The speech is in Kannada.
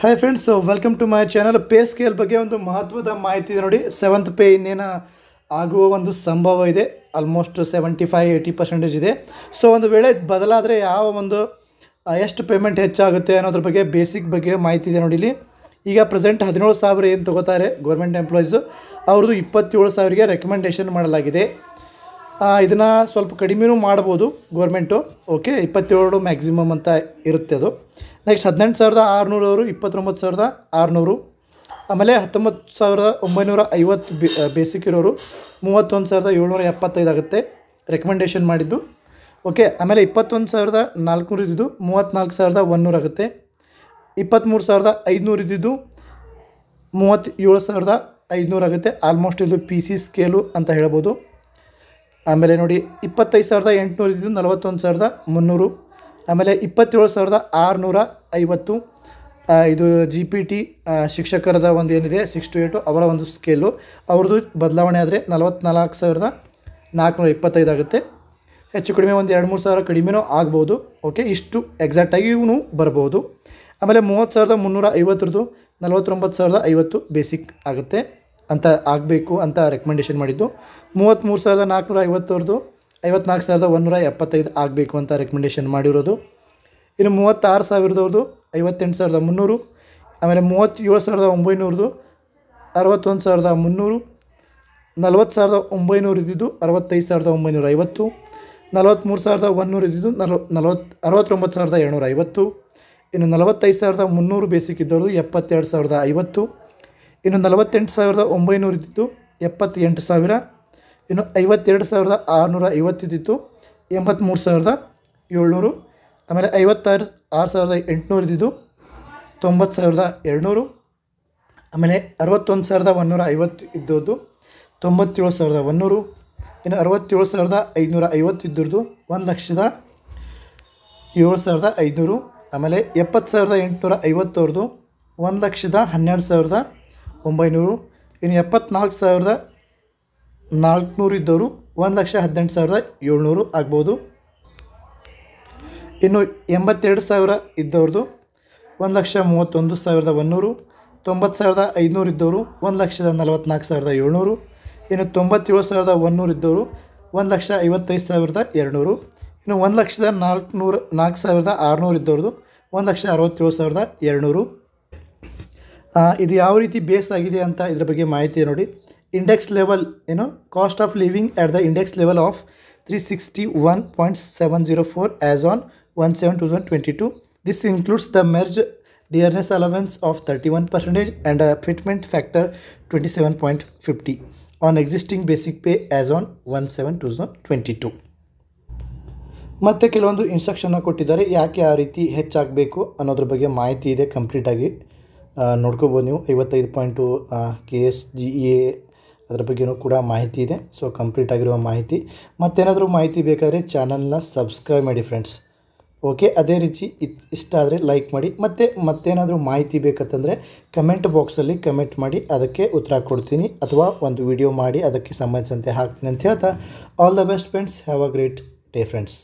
hi friends welcome to my channel pay scale ಬಗ್ಗೆ ಒಂದು ಮಹತ್ವದ ಮಾಹಿತಿ ಇದೆ ನೋಡಿ ಸೆವೆಂತ್ ಪೇ ಇನ್ನೇನು ಆಗುವ ಒಂದು ಸಂಭವ ಇದೆ almost seventy five eighty percentage ಇದೆ ಸೊ ಒಂದು ವೇಳೆ ಬದಲಾದರೆ ಯಾವ ಒಂದು ಎಷ್ಟು ಪೇಮೆಂಟ್ ಹೆಚ್ಚಾಗುತ್ತೆ ಅನ್ನೋದ್ರ ಬಗ್ಗೆ ಬೇಸಿಕ್ ಬಗ್ಗೆ ಮಾಹಿತಿ ಇದೆ ನೋಡಿ ಇಲ್ಲಿ ಈಗ ಪ್ರೆಸೆಂಟ್ ಹದಿನೇಳು ಸಾವಿರ ಏನು ತೊಗೋತಾರೆ ಗೌರ್ಮೆಂಟ್ ಎಂಪ್ಲಾಯೀಸು ಅವ್ರದ್ದು ಇಪ್ಪತ್ತೇಳು ಸಾವಿರಗೆ ರೆಕಮೆಂಡೇಷನ್ ಮಾಡಲಾಗಿದೆ ಇದನ್ನು ಸ್ವಲ್ಪ ಕಡಿಮೆನೂ ಮಾಡ್ಬೋದು ಗೋರ್ಮೆಂಟು ಓಕೆ ಇಪ್ಪತ್ತೇಳು ಮ್ಯಾಕ್ಸಿಮಮ್ ಅಂತ ಇರುತ್ತೆ ಅದು ನೆಕ್ಸ್ಟ್ ಹದಿನೆಂಟು ಸಾವಿರದ ಆರುನೂರವರು ಇಪ್ಪತ್ತೊಂಬತ್ತು ಸಾವಿರದ ಆರುನೂರು ಆಮೇಲೆ ಹತ್ತೊಂಬತ್ತು ಸಾವಿರದ ಒಂಬೈನೂರ ಐವತ್ತು ಬಿ ಬೇಸಿಕ್ ಇರೋರು ಮೂವತ್ತೊಂದು ಸಾವಿರದ ಏಳ್ನೂರ ಎಪ್ಪತ್ತೈದು ಆಗುತ್ತೆ ರೆಕಮೆಂಡೇಷನ್ ಮಾಡಿದ್ದು ಓಕೆ ಆಮೇಲೆ ಇಪ್ಪತ್ತೊಂದು ಸಾವಿರದ ನಾಲ್ಕುನೂರು ಇದ್ದಿದ್ದು ಮೂವತ್ತ್ನಾಲ್ಕು ಸಾವಿರದ ಒನ್ನೂರು ಆಗುತ್ತೆ ಇಪ್ಪತ್ತ್ಮೂರು ಸಾವಿರದ ಐದುನೂರು ಇದ್ದಿದ್ದು ಮೂವತ್ತೇಳು ಸಾವಿರದ ಐದುನೂರು ಆಗುತ್ತೆ ಆಲ್ಮೋಸ್ಟ್ ಇದು ಪಿ ಸಿ ಸ್ಕೇಲು ಅಂತ ಹೇಳ್ಬೋದು ಆಮೇಲೆ ನೋಡಿ ಇಪ್ಪತ್ತೈದು ಸಾವಿರದ ಎಂಟುನೂರಿದ್ದು ನಲವತ್ತೊಂದು ಸಾವಿರದ ಮುನ್ನೂರು ಆಮೇಲೆ ಇಪ್ಪತ್ತೇಳು ಸಾವಿರದ ಆರುನೂರ ಐವತ್ತು ಇದು ಜಿ ಪಿ ಟಿ ಶಿಕ್ಷಕರದ ಒಂದು ಏನಿದೆ ಸಿಕ್ಸ್ ಟು ಏಟು ಅವರ ಒಂದು ಸ್ಕೇಲು ಅವ್ರದ್ದು ಬದಲಾವಣೆ ಆದರೆ ನಲವತ್ತ್ನಾಲ್ಕು ಸಾವಿರದ ನಾಲ್ಕುನೂರ ಇಪ್ಪತ್ತೈದು ಆಗುತ್ತೆ ಹೆಚ್ಚು ಕಡಿಮೆ ಒಂದು ಎರಡು ಮೂರು ಸಾವಿರ ಕಡಿಮೆನೂ ಆಗ್ಬೋದು ಓಕೆ ಇಷ್ಟು ಎಕ್ಸಾಕ್ಟಾಗಿ ಬರ್ಬೋದು ಆಮೇಲೆ ಮೂವತ್ತು ಸಾವಿರದ ಮುನ್ನೂರ ಐವತ್ತರದ್ದು ನಲವತ್ತೊಂಬತ್ತು ಸಾವಿರದ ಐವತ್ತು ಬೇಸಿಕ್ ಆಗುತ್ತೆ ಅಂತ ಆಗಬೇಕು ಅಂತ ರೆಕಮೆಂಡೇಷನ್ ಮಾಡಿದ್ದು ಮೂವತ್ತ್ಮೂರು ಸಾವಿರದ ನಾಲ್ಕುನೂರ ಐವತ್ತೋರ್ದು ಐವತ್ನಾಲ್ಕು ಸಾವಿರದ ಒಂದೂರ ಎಪ್ಪತ್ತೈದು ಆಗಬೇಕು ಅಂತ ರೆಕಮೆಂಡೇಷನ್ ಮಾಡಿರೋದು ಇನ್ನು ಮೂವತ್ತಾರು ಸಾವಿರದವ್ರದ್ದು ಐವತ್ತೆಂಟು ಸಾವಿರದ ಮುನ್ನೂರು ಆಮೇಲೆ ಮೂವತ್ತೇಳು ಸಾವಿರದ ಒಂಬೈನೂರದು ಅರವತ್ತೊಂದು ಸಾವಿರದ ಮುನ್ನೂರು ನಲ್ವತ್ತು ಸಾವಿರದ ಒಂಬೈನೂರು ಇದ್ದಿದ್ದು ಅರವತ್ತೈದು ಸಾವಿರದ ಒಂಬೈನೂರ ಐವತ್ತು ನಲವತ್ತ್ಮೂರು ಸಾವಿರದ ಒಂದೂರು ಇದ್ದಿದ್ದು ನಲ್ವ ನಲವತ್ತು ಅರವತ್ತೊಂಬತ್ತು ಸಾವಿರದ ಏಳ್ನೂರ ಐವತ್ತು ಇನ್ನು ನಲವತ್ತೈದು ಸಾವಿರದ ಮುನ್ನೂರು ಬೇಸಿಕ್ ಇದ್ದವ್ರದ್ದು ಎಪ್ಪತ್ತೆರಡು ಸಾವಿರದ ಐವತ್ತು ಇನ್ನು ನಲವತ್ತೆಂಟು ಸಾವಿರದ ಒಂಬೈನೂರು ಇದ್ದಿತ್ತು ಎಪ್ಪತ್ತೆಂಟು ಸಾವಿರ ಇನ್ನು ಐವತ್ತೆರಡು ಸಾವಿರದ ಆರುನೂರ ಐವತ್ತಿದ್ದಿತ್ತು ಎಂಬತ್ತ್ಮೂರು ಸಾವಿರದ ಏಳ್ನೂರು ಆಮೇಲೆ ಐವತ್ತಾರು ಆರು ಸಾವಿರದ ಎಂಟುನೂರು ಇದ್ದಿದ್ದು ತೊಂಬತ್ತು ಸಾವಿರದ ಎರಡುನೂರು ಆಮೇಲೆ ಅರವತ್ತೊಂದು ಸಾವಿರದ ಒನ್ನೂರ ಐವತ್ತು ಇದ್ದದ್ದು ತೊಂಬತ್ತೇಳು ಸಾವಿರದ ಒನ್ನೂರು ಇನ್ನು ಅರವತ್ತೇಳು ಸಾವಿರದ ಐದುನೂರ ಐವತ್ತು ಇದ್ದರದು ಒಂದು ಲಕ್ಷದ ಏಳು ಸಾವಿರದ ಐದುನೂರು ಆಮೇಲೆ ಎಪ್ಪತ್ತು ಸಾವಿರದ ಎಂಟುನೂರ ಐವತ್ತವ್ರದ್ದು ಒಂದು ಲಕ್ಷದ ಹನ್ನೆರಡು ಸಾವಿರದ ಒಂಬೈನೂರು ಇನ್ನು ಎಪ್ಪತ್ನಾಲ್ಕು ಸಾವಿರದ ನಾಲ್ಕುನೂರು ಇದ್ದವರು ಒಂದು ಲಕ್ಷ ಹದಿನೆಂಟು ಸಾವಿರದ ಏಳ್ನೂರು ಆಗ್ಬೋದು ಇನ್ನು ಎಂಬತ್ತೆರಡು ಸಾವಿರ ಇದ್ದವ್ರದ್ದು ಒಂದು ಲಕ್ಷ ಮೂವತ್ತೊಂದು ಸಾವಿರದ ಒನ್ನೂರು ತೊಂಬತ್ತು ಸಾವಿರದ ಐದುನೂರು ಇದ್ದವರು ಒಂದು ಲಕ್ಷದ ನಲವತ್ತ್ನಾಲ್ಕು ಸಾವಿರದ ಏಳ್ನೂರು ಇನ್ನು ತೊಂಬತ್ತೇಳು ಸಾವಿರದ ಒನ್ನೂರು ಇದ್ದವರು ಒಂದು ಲಕ್ಷ ಐವತ್ತೈದು ಸಾವಿರದ ಎರಡುನೂರು ಇನ್ನು ಒಂದು ಲಕ್ಷದ ನಾಲ್ಕುನೂರು ನಾಲ್ಕು ಸಾವಿರದ ಆರುನೂರು ಇದ್ದವ್ರದ್ದು ಒಂದು ಲಕ್ಷ ಅರವತ್ತೇಳು ಸಾವಿರದ ಎರಡುನೂರು ಇದು ಯಾವ ರೀತಿ ಬೇಸ್ ಆಗಿದೆ ಅಂತ ಇದ್ರ ಬಗ್ಗೆ ಮಾಹಿತಿ ನೋಡಿ ಇಂಡೆಕ್ಸ್ ಲೆವೆಲ್ ಏನು cost of living at the index level of three sixty one point seven zero four as on one seven two thousand twenty two this includes the merge dearness allowance of thirty one percentage and fitment factor twenty seven point fifty on existing basic pay as on one seven two thousand twenty two ಮತ್ತು ಕೆಲವೊಂದು ಇನ್ಸ್ಟ್ರಕ್ಷನ್ನ ಕೊಟ್ಟಿದ್ದಾರೆ ಯಾಕೆ ಆ ರೀತಿ ಹೆಚ್ಚಾಗಬೇಕು ಅನ್ನೋದ್ರ ಬಗ್ಗೆ ಮಾಹಿತಿ ಇದೆ ಕಂಪ್ಲೀಟಾಗಿ ನೋಡ್ಕೋಬೋದು ನೀವು ಐವತ್ತೈದು point K S G A ಅದರ ಬಗ್ಗೆಯೂ ಕೂಡ ಮಾಹಿತಿ ಇದೆ ಸೊ ಕಂಪ್ಲೀಟ್ ಆಗಿರುವ ಮಾಹಿತಿ ಮತ್ತೇನಾದರೂ ಮಾಹಿತಿ ಬೇಕಾದರೆ ಚಾನಲ್ನ ಸಬ್ಸ್ಕ್ರೈಬ್ ಮಾಡಿ ಫ್ರೆಂಡ್ಸ್ ಓಕೆ ಅದೇ ರೀತಿ ಇಷ್ಟ ಆದರೆ ಲೈಕ್ ಮಾಡಿ ಮತ್ತು ಮತ್ತೇನಾದರೂ ಮಾಹಿತಿ ಬೇಕಂತಂದರೆ ಕಮೆಂಟ್ ಬಾಕ್ಸಲ್ಲಿ ಕಮೆಂಟ್ ಮಾಡಿ ಅದಕ್ಕೆ ಉತ್ತರ ಕೊಡ್ತೀನಿ ಅಥವಾ ಒಂದು ವಿಡಿಯೋ ಮಾಡಿ ಅದಕ್ಕೆ ಸಂಬಂಧಿಸಿದಂತೆ ಹಾಕ್ತೀನಿ ಅಂತ ಹೇಳ್ತಾ all the best friends have a great day friends